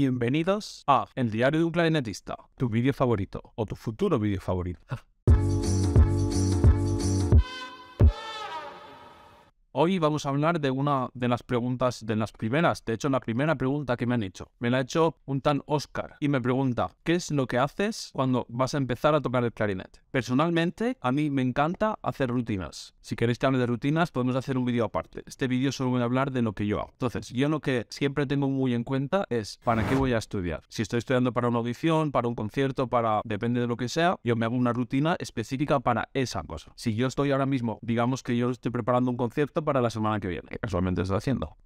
Bienvenidos a El diario de un clarinetista, tu vídeo favorito o tu futuro vídeo favorito. Hoy vamos a hablar de una de las preguntas, de las primeras, de hecho la primera pregunta que me han hecho. Me la ha hecho un tan Oscar y me pregunta, ¿qué es lo que haces cuando vas a empezar a tocar el clarinete? Personalmente, a mí me encanta hacer rutinas. Si queréis que hable de rutinas, podemos hacer un vídeo aparte. Este vídeo solo voy a hablar de lo que yo hago. Entonces, yo lo que siempre tengo muy en cuenta es para qué voy a estudiar. Si estoy estudiando para una audición, para un concierto, para... depende de lo que sea, yo me hago una rutina específica para esa cosa. Si yo estoy ahora mismo, digamos que yo estoy preparando un concierto, para la semana que viene. casualmente está haciendo.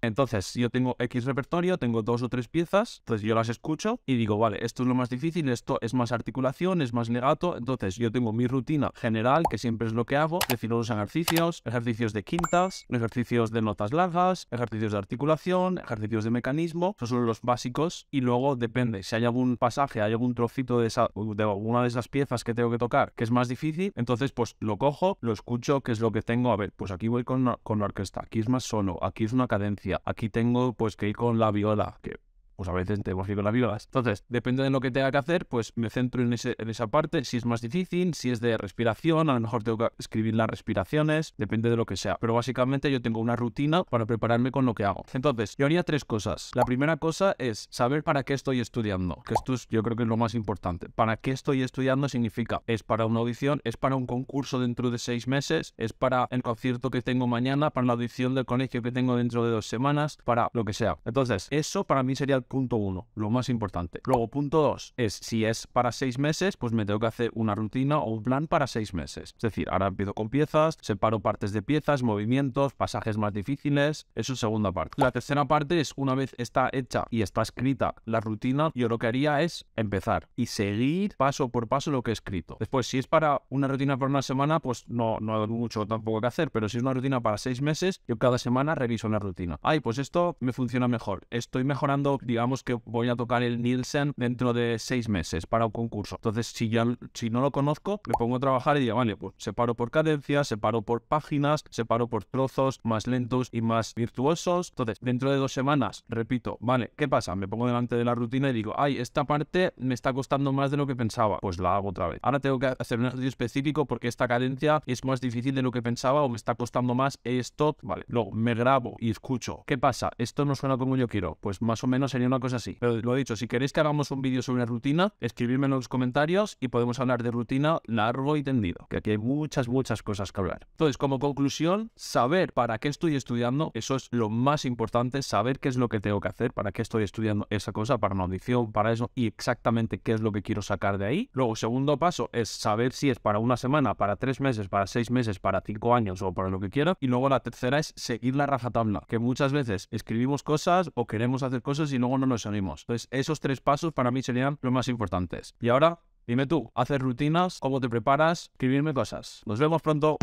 Entonces, yo tengo X repertorio, tengo dos o tres piezas, entonces yo las escucho y digo, vale, esto es lo más difícil, esto es más articulación, es más legato, entonces yo tengo mi rutina general, que siempre es lo que hago, decir los ejercicios, ejercicios de quintas, ejercicios de notas largas, ejercicios de articulación, ejercicios de mecanismo, son son los básicos y luego depende, si hay algún pasaje, hay algún trocito de, esa, de alguna de esas piezas que tengo que tocar que es más difícil, entonces pues lo cojo, lo escucho, que es lo que tengo, a ver, pues aquí voy con con, la orquesta, aquí es más solo, aquí es una cadencia, aquí tengo pues que ir con la viola, que pues a veces te que con las vivas. Entonces, depende de lo que tenga que hacer, pues me centro en, ese, esa parte, si es más difícil, si es de respiración, a lo mejor tengo que escribir las respiraciones, depende de lo que sea. Pero básicamente yo tengo una rutina para prepararme con lo que hago. Entonces, yo haría tres cosas. La primera cosa es saber para qué estoy estudiando, que esto yo creo que es lo más importante. ¿Para qué estoy estudiando significa? ¿Es para una audición? ¿Es para un concurso dentro de seis meses? ¿Es para el concierto que tengo mañana? ¿Para la audición del colegio que tengo dentro de dos semanas? ¿Para lo que sea? Entonces, eso para mí sería el punto uno, lo más importante. Luego, punto dos, es si es para seis meses, pues me tengo que hacer una rutina o un plan para seis meses. Es decir, ahora empiezo con piezas, separo partes de piezas, movimientos, pasajes más difíciles. Eso es segunda parte. La tercera parte es una vez está hecha y está escrita la rutina, yo lo que haría es empezar y seguir paso por paso lo que he escrito. Después, si es para una rutina para una semana, pues no, no hay mucho tampoco que hacer, pero si es una rutina para seis meses, yo cada semana reviso una rutina. Ay, pues esto me funciona mejor. Estoy mejorando, digamos, digamos que voy a tocar el Nielsen dentro de seis meses para un concurso. Entonces, si ya si no lo conozco, me pongo a trabajar y digo, vale, pues separo por cadencias, separo por páginas, separo por trozos más lentos y más virtuosos. Entonces, dentro de dos semanas, repito, vale, ¿qué pasa? Me pongo delante de la rutina y digo, ay, esta parte me está costando más de lo que pensaba. Pues la hago otra vez. Ahora tengo que hacer un estudio específico porque esta cadencia es más difícil de lo que pensaba o me está costando más esto. Vale, luego me grabo y escucho. ¿Qué pasa? Esto no suena como yo quiero. Pues más o menos sería una cosa así. Pero lo he dicho, si queréis que hagamos un vídeo sobre una rutina, escribidme en los comentarios y podemos hablar de rutina largo y tendido, que aquí hay muchas, muchas cosas que hablar. Entonces, como conclusión, saber para qué estoy estudiando, eso es lo más importante, saber qué es lo que tengo que hacer, para qué estoy estudiando esa cosa, para una audición, para eso, y exactamente qué es lo que quiero sacar de ahí. Luego, segundo paso es saber si es para una semana, para tres meses, para seis meses, para cinco años o para lo que quiera. Y luego la tercera es seguir la rajatabla, que muchas veces escribimos cosas o queremos hacer cosas y no no nos unimos. Entonces, esos tres pasos para mí serían los más importantes. Y ahora, dime tú, ¿haces rutinas? ¿Cómo te preparas? Escribirme cosas. Nos vemos pronto.